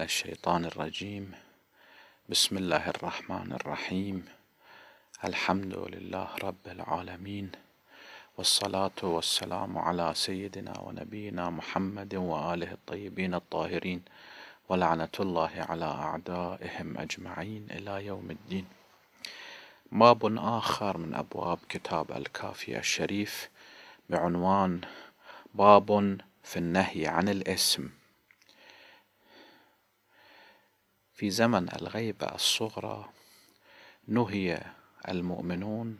من الشيطان الرجيم بسم الله الرحمن الرحيم الحمد لله رب العالمين والصلاة والسلام على سيدنا ونبينا محمد وآله الطيبين الطاهرين ولعنة الله على أعدائهم أجمعين إلى يوم الدين باب آخر من أبواب كتاب الكافي الشريف بعنوان باب في النهي عن الاسم في زمن الغيبة الصغرى نهي المؤمنون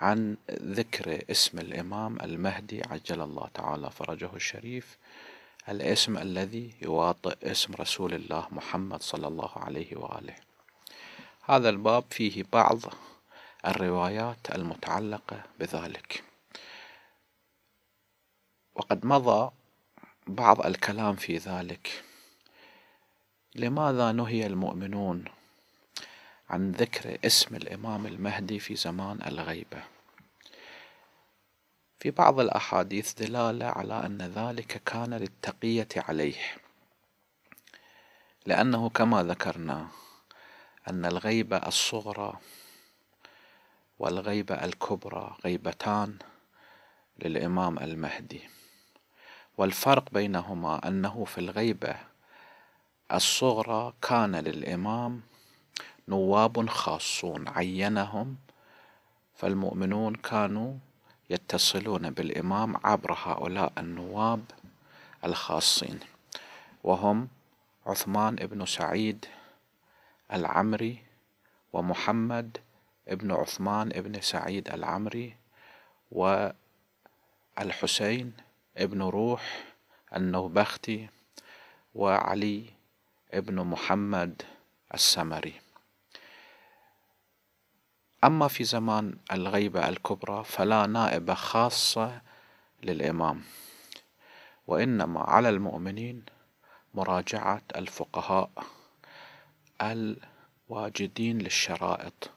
عن ذكر اسم الإمام المهدي عجل الله تعالى فرجه الشريف الاسم الذي يواطئ اسم رسول الله محمد صلى الله عليه وآله هذا الباب فيه بعض الروايات المتعلقة بذلك وقد مضى بعض الكلام في ذلك لماذا نهي المؤمنون عن ذكر اسم الإمام المهدي في زمان الغيبة في بعض الأحاديث دلالة على أن ذلك كان للتقية عليه لأنه كما ذكرنا أن الغيبة الصغرى والغيبة الكبرى غيبتان للإمام المهدي والفرق بينهما أنه في الغيبة الصغرى كان للإمام نواب خاصون عينهم فالمؤمنون كانوا يتصلون بالإمام عبر هؤلاء النواب الخاصين وهم عثمان بن سعيد العمري ومحمد بن عثمان بن سعيد العمري والحسين بن روح النوبختي وعلي ابن محمد السمري أما في زمان الغيبة الكبرى فلا نائبة خاصة للإمام وإنما على المؤمنين مراجعة الفقهاء الواجدين للشرائط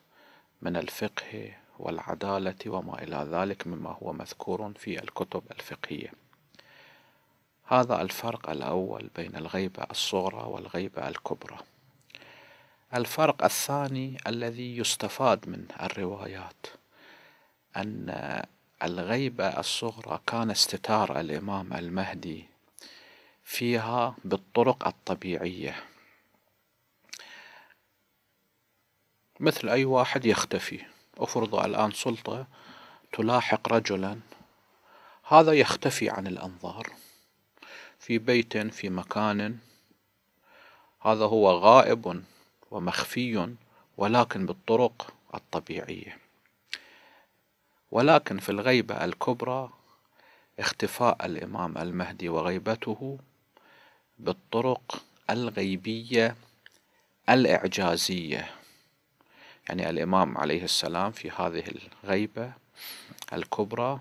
من الفقه والعدالة وما إلى ذلك مما هو مذكور في الكتب الفقهية هذا الفرق الأول بين الغيبة الصغرى والغيبة الكبرى الفرق الثاني الذي يستفاد من الروايات أن الغيبة الصغرى كان استتار الإمام المهدي فيها بالطرق الطبيعية مثل أي واحد يختفي أفرض الآن سلطة تلاحق رجلا هذا يختفي عن الأنظار في بيت في مكان هذا هو غائب ومخفي ولكن بالطرق الطبيعية ولكن في الغيبة الكبرى اختفاء الإمام المهدي وغيبته بالطرق الغيبية الإعجازية يعني الإمام عليه السلام في هذه الغيبة الكبرى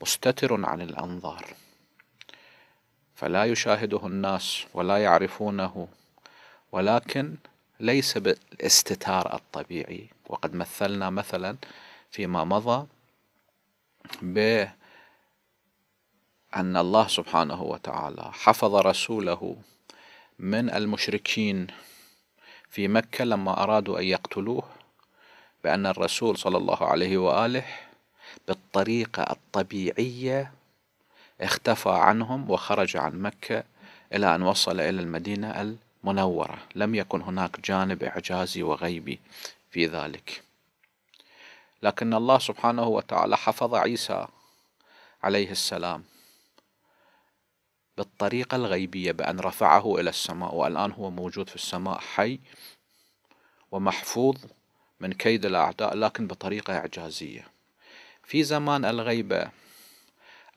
مستتر عن الأنظار فلا يشاهده الناس ولا يعرفونه ولكن ليس بالاستتار الطبيعي وقد مثلنا مثلا فيما مضى ب أن الله سبحانه وتعالى حفظ رسوله من المشركين في مكة لما أرادوا أن يقتلوه بأن الرسول صلى الله عليه وآله بالطريقة الطبيعية اختفى عنهم وخرج عن مكة إلى أن وصل إلى المدينة المنورة لم يكن هناك جانب إعجازي وغيبي في ذلك لكن الله سبحانه وتعالى حفظ عيسى عليه السلام بالطريقة الغيبية بأن رفعه إلى السماء والآن هو موجود في السماء حي ومحفوظ من كيد الأعداء لكن بطريقة إعجازية في زمان الغيبة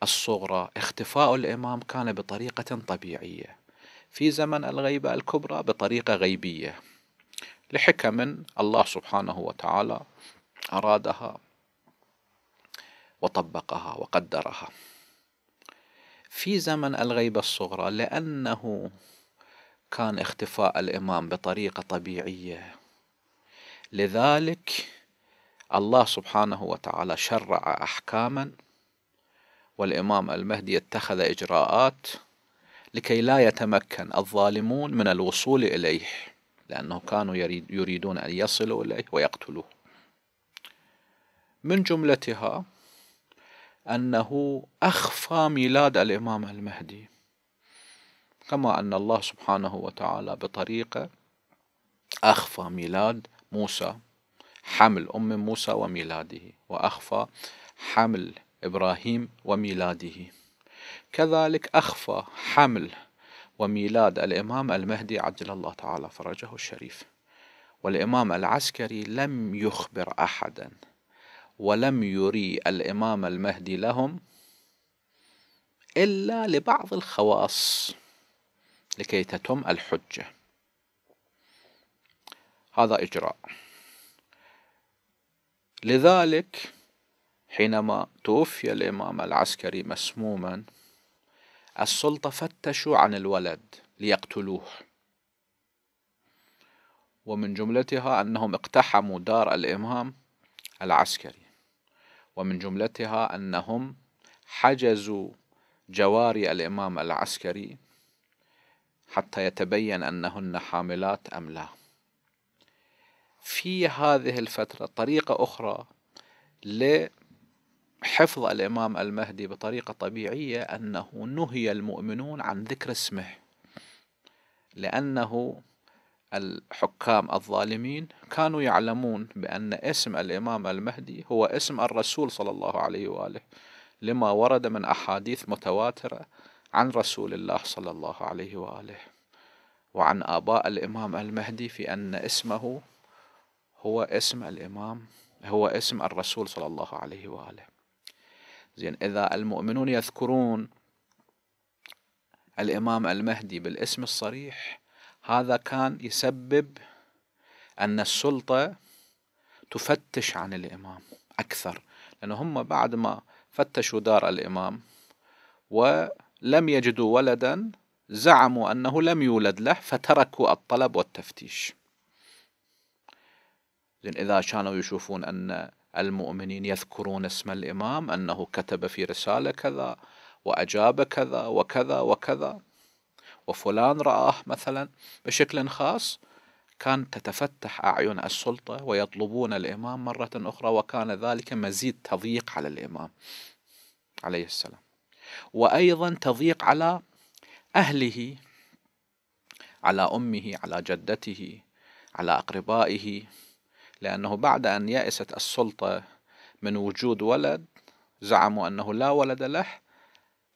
الصغرى اختفاء الإمام كان بطريقة طبيعية في زمن الغيبة الكبرى بطريقة غيبية لحكم الله سبحانه وتعالى أرادها وطبقها وقدرها في زمن الغيبة الصغرى لأنه كان اختفاء الإمام بطريقة طبيعية لذلك الله سبحانه وتعالى شرع أحكاما والإمام المهدي اتخذ إجراءات لكي لا يتمكن الظالمون من الوصول إليه لأنه كانوا يريدون أن يصلوا إليه ويقتلوه من جملتها أنه أخفى ميلاد الإمام المهدي كما أن الله سبحانه وتعالى بطريقة أخفى ميلاد موسى حمل أم موسى وميلاده وأخفى حمل إبراهيم وميلاده كذلك أخفى حمل وميلاد الإمام المهدي عجل الله تعالى فرجه الشريف والإمام العسكري لم يخبر أحدا ولم يري الإمام المهدي لهم إلا لبعض الخواص لكي تتم الحجة هذا إجراء لذلك حينما توفي الإمام العسكري مسموما السلطة فتشوا عن الولد ليقتلوه ومن جملتها أنهم اقتحموا دار الإمام العسكري ومن جملتها أنهم حجزوا جواري الإمام العسكري حتى يتبين أنهن حاملات أم لا في هذه الفترة طريقة أخرى حفظ الإمام المهدي بطريقة طبيعية أنه نهي المؤمنون عن ذكر اسمه لأنه الحكام الظالمين كانوا يعلمون بأن اسم الإمام المهدي هو اسم الرسول صلى الله عليه وآله لما ورد من أحاديث متواترة عن رسول الله صلى الله عليه وآله وعن آباء الإمام المهدي في أن اسمه هو اسم الإمام هو اسم الرسول صلى الله عليه وآله زين إذا المؤمنون يذكرون الإمام المهدي بالاسم الصريح هذا كان يسبب أن السلطة تفتش عن الإمام أكثر لانه هم بعد ما فتشوا دار الإمام ولم يجدوا ولدا زعموا أنه لم يولد له فتركوا الطلب والتفتيش إذا كانوا يشوفون أن المؤمنين يذكرون اسم الإمام أنه كتب في رسالة كذا وأجاب كذا وكذا وكذا وفلان رآه مثلا بشكل خاص كان تتفتح أعين السلطة ويطلبون الإمام مرة أخرى وكان ذلك مزيد تضييق على الإمام عليه السلام وأيضا تضييق على أهله على أمه على جدته على أقربائه لأنه بعد أن يأست السلطة من وجود ولد زعموا أنه لا ولد له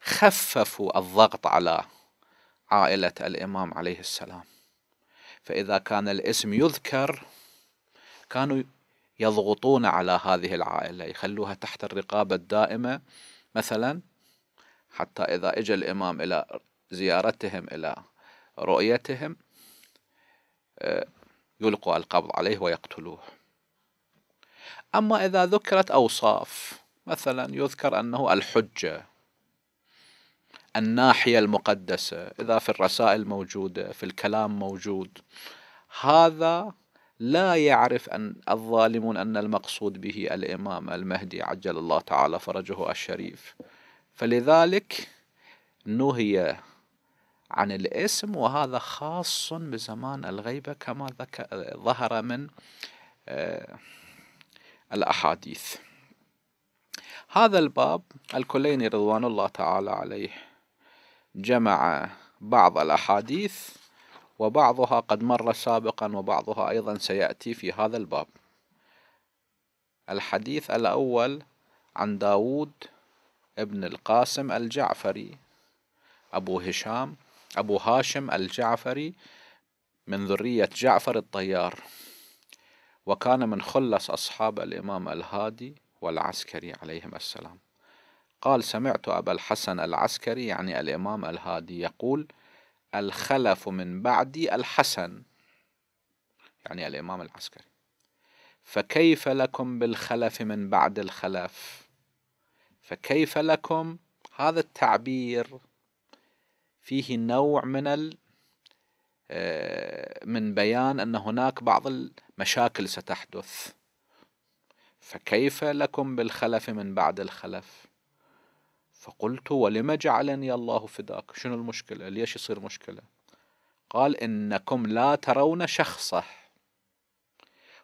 خففوا الضغط على عائلة الإمام عليه السلام فإذا كان الاسم يذكر كانوا يضغطون على هذه العائلة يخلوها تحت الرقابة الدائمة مثلا حتى إذا إجا الإمام إلى زيارتهم إلى رؤيتهم آه، يلقوا القبض عليه ويقتلوه أما إذا ذكرت أوصاف مثلا يذكر أنه الحجة الناحية المقدسة إذا في الرسائل موجودة في الكلام موجود هذا لا يعرف أن الظالمون أن المقصود به الإمام المهدي عجل الله تعالى فرجه الشريف فلذلك نهي عن الاسم وهذا خاص بزمان الغيبة كما ذكر ظهر من آه، الأحاديث هذا الباب الكليني رضوان الله تعالى عليه جمع بعض الأحاديث وبعضها قد مر سابقا وبعضها أيضا سيأتي في هذا الباب الحديث الأول عن داود ابن القاسم الجعفري أبو هشام أبو هاشم الجعفري من ذرية جعفر الطيار وكان من خلص أصحاب الإمام الهادي والعسكري عليهم السلام قال سمعت أبا الحسن العسكري يعني الإمام الهادي يقول الخلف من بعدي الحسن يعني الإمام العسكري فكيف لكم بالخلف من بعد الخلف فكيف لكم هذا التعبير فيه نوع من ال آه، من بيان أن هناك بعض المشاكل ستحدث فكيف لكم بالخلف من بعد الخلف فقلت ولم جعلني الله فداك شنو المشكلة ليش يصير مشكلة قال إنكم لا ترون شخصه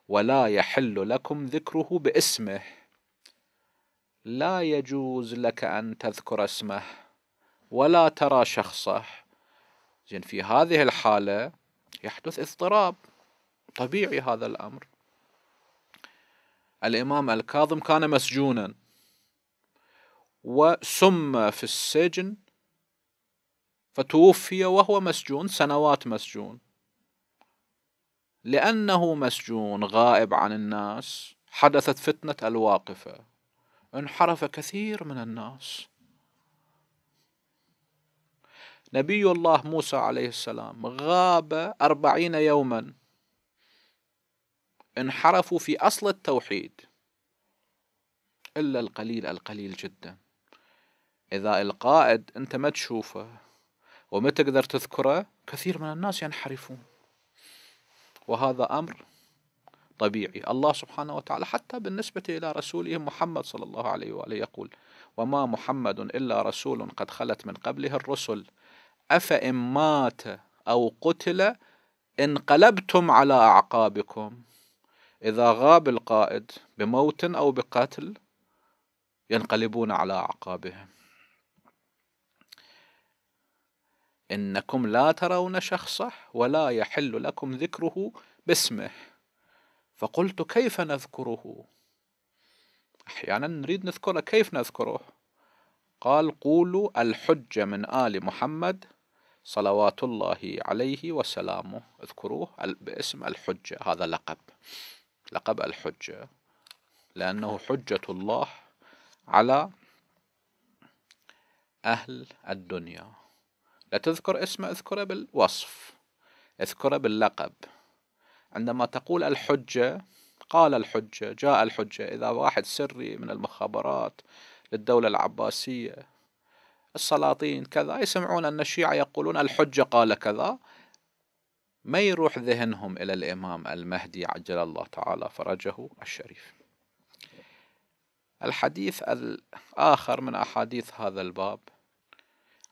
ولا يحل لكم ذكره باسمه لا يجوز لك أن تذكر اسمه ولا ترى شخصه زين في هذه الحالة يحدث اضطراب طبيعي هذا الأمر الإمام الكاظم كان مسجونا وسم في السجن فتوفي وهو مسجون سنوات مسجون لأنه مسجون غائب عن الناس حدثت فتنة الواقفة انحرف كثير من الناس نبي الله موسى عليه السلام غاب أربعين يوما انحرفوا في أصل التوحيد إلا القليل القليل جدا إذا القائد أنت ما تشوفه وما تقدر تذكره كثير من الناس ينحرفون وهذا أمر طبيعي الله سبحانه وتعالى حتى بالنسبة إلى رسوله محمد صلى الله عليه وآله يقول وما محمد إلا رسول قد خلت من قبله الرسل أفإن مات أو قتل انقلبتم على أعقابكم إذا غاب القائد بموت أو بقتل ينقلبون على أعقابهم إنكم لا ترون شخصه ولا يحل لكم ذكره باسمه فقلت كيف نذكره أحيانا نريد نذكره كيف نذكره قال قولوا الحجة من آل محمد صلوات الله عليه وسلامه اذكروه باسم الحجة هذا لقب لقب الحجة لأنه حجة الله على أهل الدنيا لا تذكر اسمه اذكره بالوصف اذكره باللقب عندما تقول الحجة قال الحجة جاء الحجة إذا واحد سري من المخابرات للدولة العباسية السلاطين كذا يسمعون أن الشيعة يقولون الحجة قال كذا ما يروح ذهنهم إلى الإمام المهدي عجل الله تعالى فرجه الشريف الحديث الآخر من أحاديث هذا الباب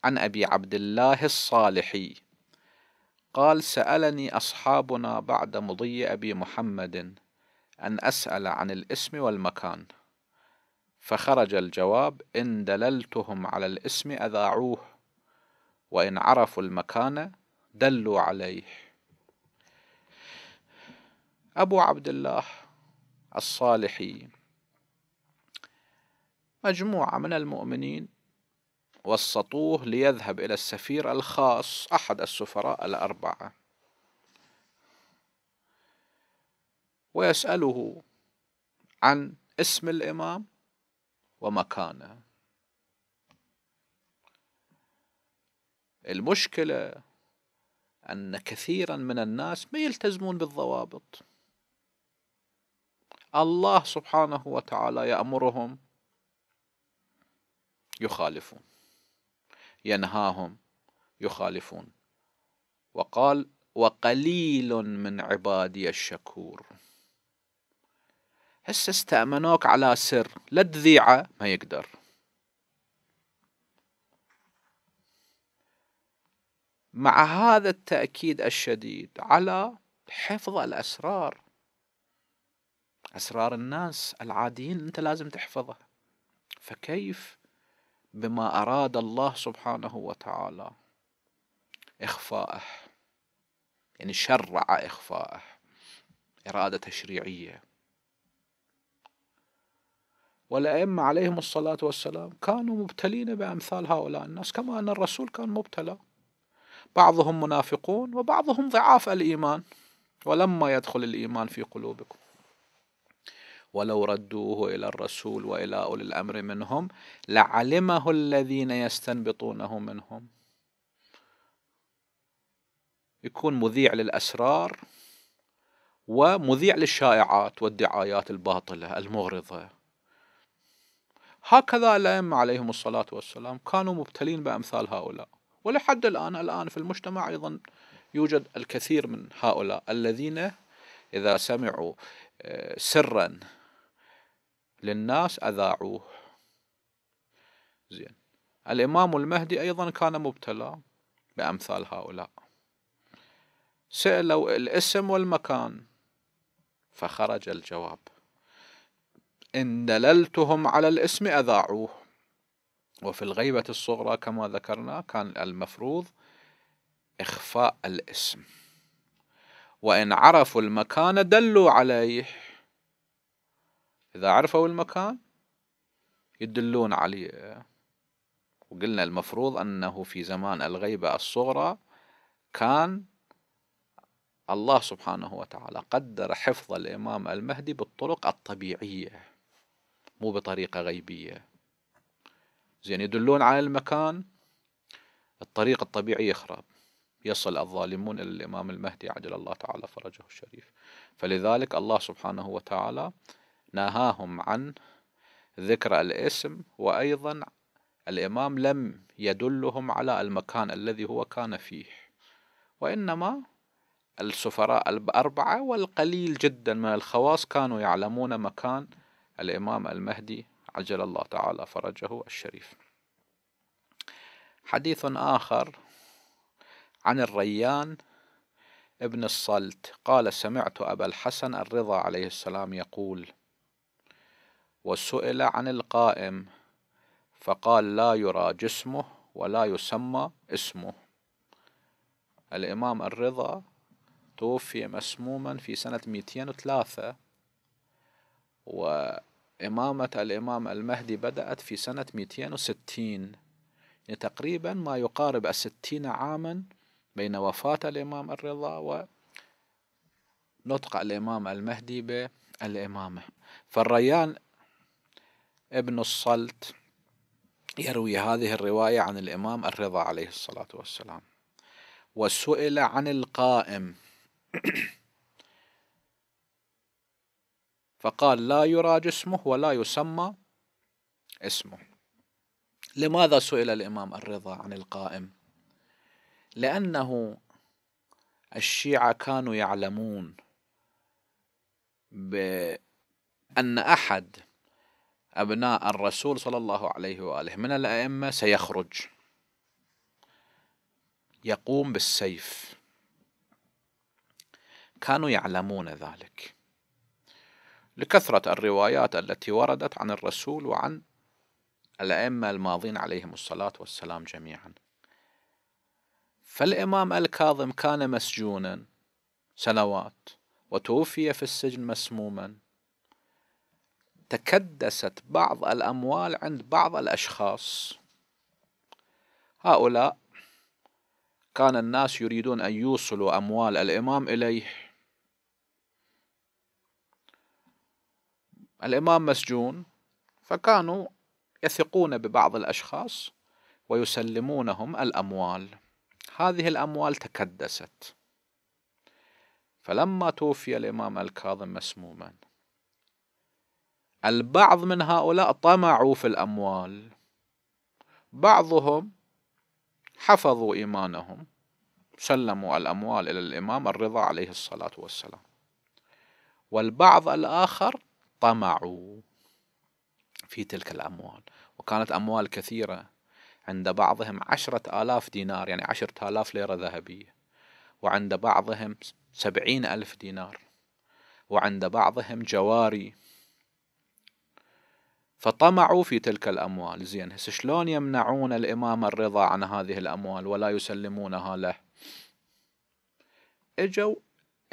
عن أبي عبد الله الصالحي قال سألني أصحابنا بعد مضي أبي محمد أن أسأل عن الاسم والمكان فخرج الجواب إن دللتهم على الاسم أذاعوه وإن عرفوا المكان دلوا عليه أبو عبد الله الصالحي مجموعة من المؤمنين وسطوه ليذهب إلى السفير الخاص أحد السفراء الأربعة ويسأله عن اسم الإمام ومكانه المشكله ان كثيرا من الناس ما يلتزمون بالضوابط الله سبحانه وتعالى يامرهم يخالفون ينهاهم يخالفون وقال وقليل من عبادي الشكور هسا استأمنوك على سر لا تذيعه ما يقدر مع هذا التأكيد الشديد على حفظ الأسرار أسرار الناس العاديين أنت لازم تحفظها فكيف بما أراد الله سبحانه وتعالى إخفائه يعني شرع إخفائه إرادة تشريعية والأئمة عليهم الصلاة والسلام كانوا مبتلين بأمثال هؤلاء الناس كما أن الرسول كان مبتلى بعضهم منافقون وبعضهم ضعاف الإيمان ولما يدخل الإيمان في قلوبكم ولو ردوه إلى الرسول وإلى أولي الأمر منهم لعلمه الذين يستنبطونه منهم يكون مذيع للأسرار ومذيع للشائعات والدعايات الباطلة المغرضة هكذا الأئمة عليهم الصلاة والسلام كانوا مبتلين بأمثال هؤلاء ولحد الآن الآن في المجتمع أيضا يوجد الكثير من هؤلاء الذين إذا سمعوا آه، سرا للناس أذاعوه زين الإمام المهدي أيضا كان مبتلى بأمثال هؤلاء سألوا الاسم والمكان فخرج الجواب إن دللتهم على الاسم أذاعوه وفي الغيبة الصغرى كما ذكرنا كان المفروض إخفاء الاسم وإن عرفوا المكان دلوا عليه إذا عرفوا المكان يدلون عليه وقلنا المفروض أنه في زمان الغيبة الصغرى كان الله سبحانه وتعالى قدر حفظ الإمام المهدي بالطرق الطبيعية مو بطريقة غيبية زين يدلون على المكان الطريق الطبيعي يخرب يصل الظالمون إلى الإمام المهدي عجل الله تعالى فرجه الشريف فلذلك الله سبحانه وتعالى نهاهم عن ذكر الاسم وأيضا الإمام لم يدلهم على المكان الذي هو كان فيه وإنما السفراء الأربعة والقليل جدا من الخواص كانوا يعلمون مكان الإمام المهدي عجل الله تعالى فرجه الشريف حديث آخر عن الريان ابن الصلت قال سمعت أبا الحسن الرضا عليه السلام يقول وسئل عن القائم فقال لا يرى جسمه ولا يسمى اسمه الإمام الرضا توفي مسموما في سنة 203 وإمامة الإمام المهدي بدأت في سنة 260 يعني تقريبا ما يقارب الستين عاما بين وفاة الإمام الرضا و نطق الإمام المهدي بالإمامة فالريان ابن الصلت يروي هذه الرواية عن الإمام الرضا عليه الصلاة والسلام وسئل عن القائم فقال لا يرى جسمه ولا يسمى اسمه لماذا سئل الإمام الرضا عن القائم لأنه الشيعة كانوا يعلمون بأن أحد أبناء الرسول صلى الله عليه وآله من الأئمة سيخرج يقوم بالسيف كانوا يعلمون ذلك لكثرة الروايات التي وردت عن الرسول وعن الأئمة الماضين عليهم الصلاة والسلام جميعا فالإمام الكاظم كان مسجونا سنوات وتوفي في السجن مسموما تكدست بعض الأموال عند بعض الأشخاص هؤلاء كان الناس يريدون أن يوصلوا أموال الإمام إليه الإمام مسجون فكانوا يثقون ببعض الأشخاص ويسلمونهم الأموال هذه الأموال تكدست فلما توفي الإمام الكاظم مسموما البعض من هؤلاء طمعوا في الأموال بعضهم حفظوا إيمانهم سلموا الأموال إلى الإمام الرضا عليه الصلاة والسلام والبعض الآخر طمعوا في تلك الأموال وكانت أموال كثيرة عند بعضهم عشرة آلاف دينار يعني عشرة آلاف ليرة ذهبية وعند بعضهم سبعين ألف دينار وعند بعضهم جواري فطمعوا في تلك الأموال زين هسه شلون يمنعون الإمام الرضا عن هذه الأموال ولا يسلمونها له اجوا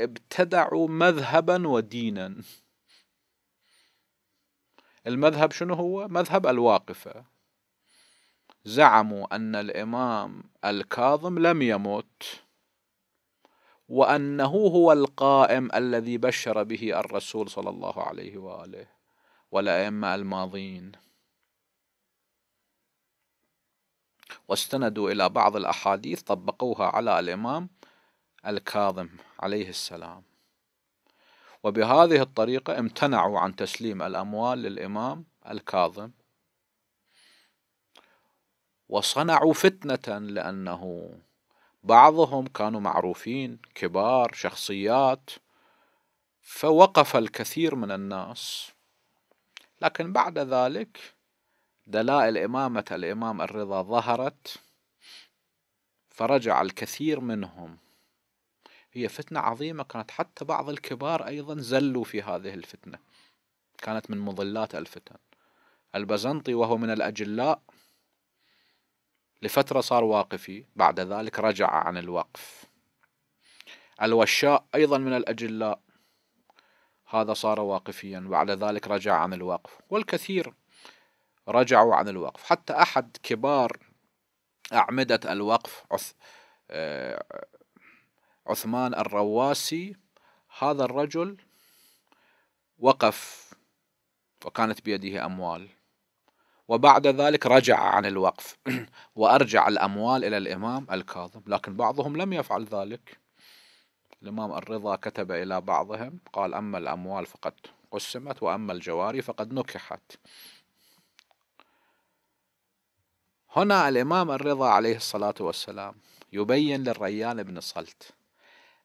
ابتدعوا مذهبا ودينا المذهب شنو هو مذهب الواقفة زعموا أن الإمام الكاظم لم يمت وأنه هو القائم الذي بشر به الرسول صلى الله عليه وآله والأئمة الماضين واستندوا إلى بعض الأحاديث طبقوها على الإمام الكاظم عليه السلام وبهذه الطريقة امتنعوا عن تسليم الأموال للإمام الكاظم وصنعوا فتنة لأنه بعضهم كانوا معروفين كبار شخصيات فوقف الكثير من الناس لكن بعد ذلك دلائل إمامة الإمام الرضا ظهرت فرجع الكثير منهم هي فتنة عظيمة كانت حتى بعض الكبار أيضا زلوا في هذه الفتنة كانت من مضلات الفتن البزنطي وهو من الأجلاء لفترة صار واقفي بعد ذلك رجع عن الوقف الوشاء أيضا من الأجلاء هذا صار واقفيا بعد ذلك رجع عن الوقف والكثير رجعوا عن الوقف حتى أحد كبار أعمدة الوقف آه، عثمان الرواسي هذا الرجل وقف وكانت بيده أموال وبعد ذلك رجع عن الوقف وأرجع الأموال إلى الإمام الكاظم لكن بعضهم لم يفعل ذلك الإمام الرضا كتب إلى بعضهم قال أما الأموال فقد قسمت وأما الجواري فقد نكحت هنا الإمام الرضا عليه الصلاة والسلام يبين للريان بن صلت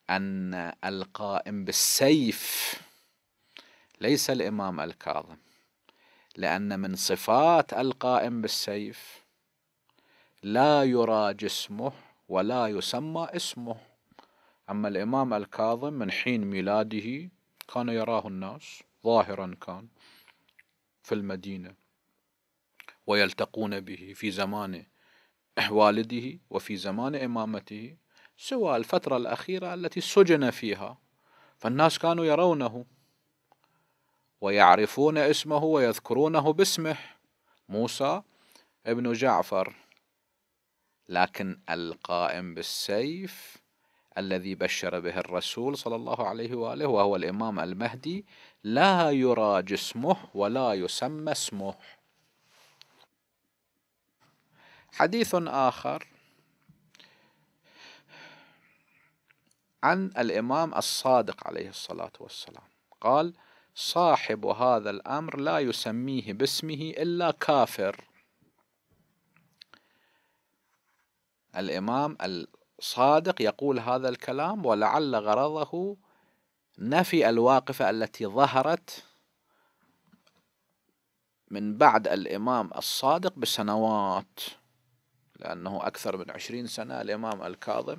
أن القائم بالسيف ليس الإمام الكاظم لأن من صفات القائم بالسيف لا يرى جسمه ولا يسمى اسمه أما الإمام الكاظم من حين ميلاده كان يراه الناس ظاهرا كان في المدينة ويلتقون به في زمان والده وفي زمان إمامته سوى الفترة الأخيرة التي سجن فيها فالناس كانوا يرونه ويعرفون اسمه ويذكرونه باسمه موسى ابن جعفر لكن القائم بالسيف الذي بشر به الرسول صلى الله عليه واله وهو الامام المهدي لا يرى جسمه ولا يسمى اسمه حديث اخر عن الإمام الصادق عليه الصلاة والسلام قال صاحب هذا الأمر لا يسميه باسمه إلا كافر الإمام الصادق يقول هذا الكلام ولعل غرضه نفي الواقفة التي ظهرت من بعد الإمام الصادق بسنوات لأنه أكثر من عشرين سنة الإمام الكاظم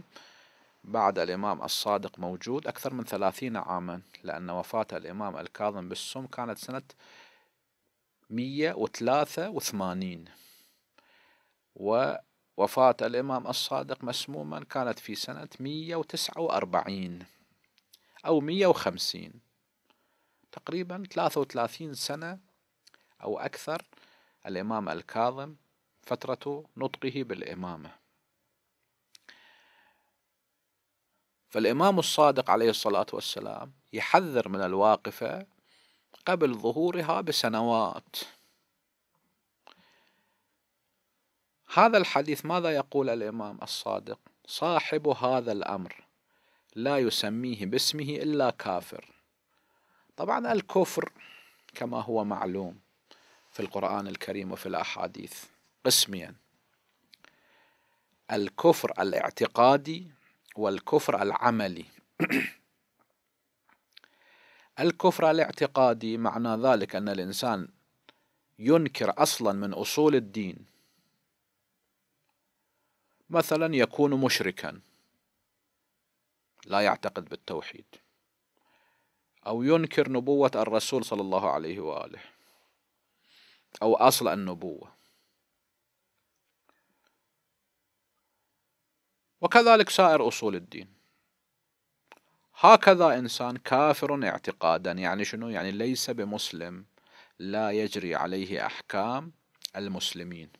بعد الإمام الصادق موجود أكثر من ثلاثين عاما لأن وفاة الإمام الكاظم بالسم كانت سنة مية وثلاثة وثمانين ووفاة الإمام الصادق مسموما كانت في سنة مية وتسعة وأربعين أو مية وخمسين تقريبا ثلاثة وثلاثين سنة أو أكثر الإمام الكاظم فترة نطقه بالإمامة فالإمام الصادق عليه الصلاة والسلام يحذر من الواقفة قبل ظهورها بسنوات هذا الحديث ماذا يقول الإمام الصادق صاحب هذا الأمر لا يسميه باسمه إلا كافر طبعا الكفر كما هو معلوم في القرآن الكريم وفي الأحاديث قسميا الكفر الاعتقادي والكفر العملي الكفر الاعتقادي معنى ذلك أن الإنسان ينكر أصلا من أصول الدين مثلا يكون مشركا لا يعتقد بالتوحيد أو ينكر نبوة الرسول صلى الله عليه وآله أو أصل النبوة وكذلك سائر أصول الدين هكذا إنسان كافر اعتقادا يعني شنو يعني ليس بمسلم لا يجري عليه أحكام المسلمين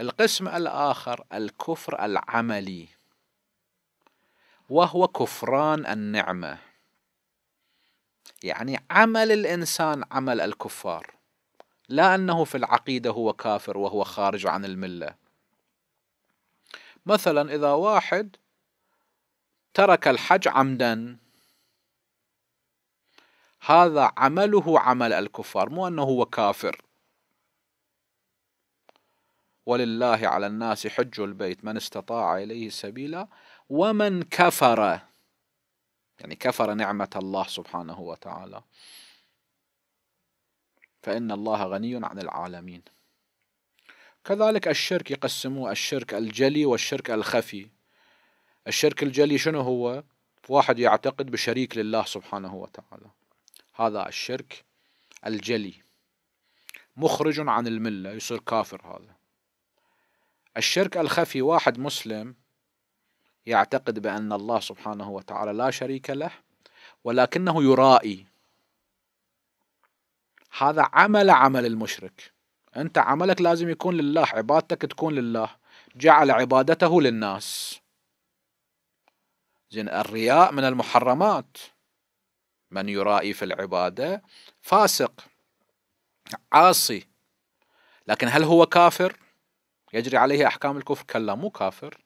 القسم الآخر الكفر العملي وهو كفران النعمة يعني عمل الإنسان عمل الكفار لا أنه في العقيدة هو كافر وهو خارج عن الملة مثلا إذا واحد ترك الحج عمدا هذا عمله عمل الكفار مو أنه هو كافر ولله على الناس حج البيت من استطاع إليه سبيلا ومن كفر يعني كفر نعمة الله سبحانه وتعالى فإن الله غني عن العالمين كذلك الشرك يقسموه الشرك الجلي والشرك الخفي الشرك الجلي شنو هو واحد يعتقد بشريك لله سبحانه وتعالى هذا الشرك الجلي مخرج عن الملة يصير كافر هذا الشرك الخفي واحد مسلم يعتقد بأن الله سبحانه وتعالى لا شريك له ولكنه يرائي هذا عمل عمل المشرك انت عملك لازم يكون لله عبادتك تكون لله جعل عبادته للناس زين الرياء من المحرمات من يرائي في العبادة فاسق عاصي لكن هل هو كافر يجري عليه أحكام الكفر كلا مو كافر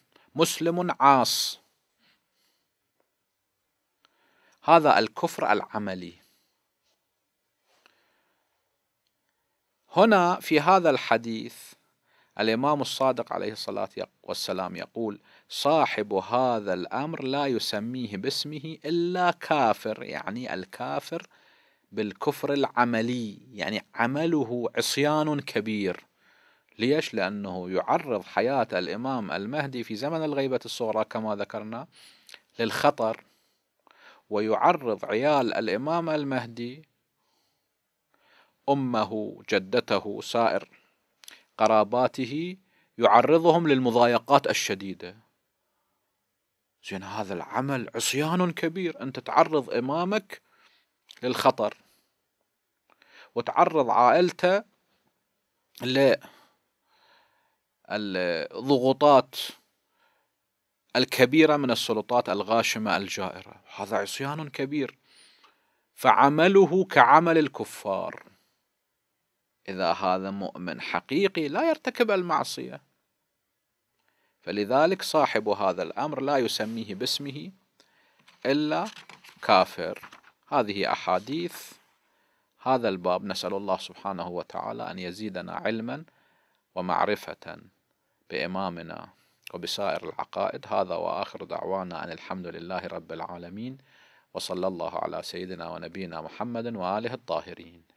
مسلم عاص هذا الكفر العملي هنا في هذا الحديث الإمام الصادق عليه الصلاة والسلام يقول صاحب هذا الأمر لا يسميه باسمه إلا كافر يعني الكافر بالكفر العملي يعني عمله عصيان كبير ليش؟ لأنه يعرض حياة الإمام المهدي في زمن الغيبة الصغرى كما ذكرنا للخطر ويعرض عيال الإمام المهدي أمه جدته سائر قراباته يعرضهم للمضايقات الشديدة زين هذا العمل عصيان كبير أنت تعرض إمامك للخطر وتعرض عائلته للضغوطات الكبيرة من السلطات الغاشمة الجائرة هذا عصيان كبير فعمله كعمل الكفار إذا هذا مؤمن حقيقي لا يرتكب المعصية فلذلك صاحب هذا الأمر لا يسميه باسمه إلا كافر هذه أحاديث هذا الباب نسأل الله سبحانه وتعالى أن يزيدنا علما ومعرفة بإمامنا وبسائر العقائد هذا وآخر دعوانا أن الحمد لله رب العالمين وصلى الله على سيدنا ونبينا محمد وآله الطاهرين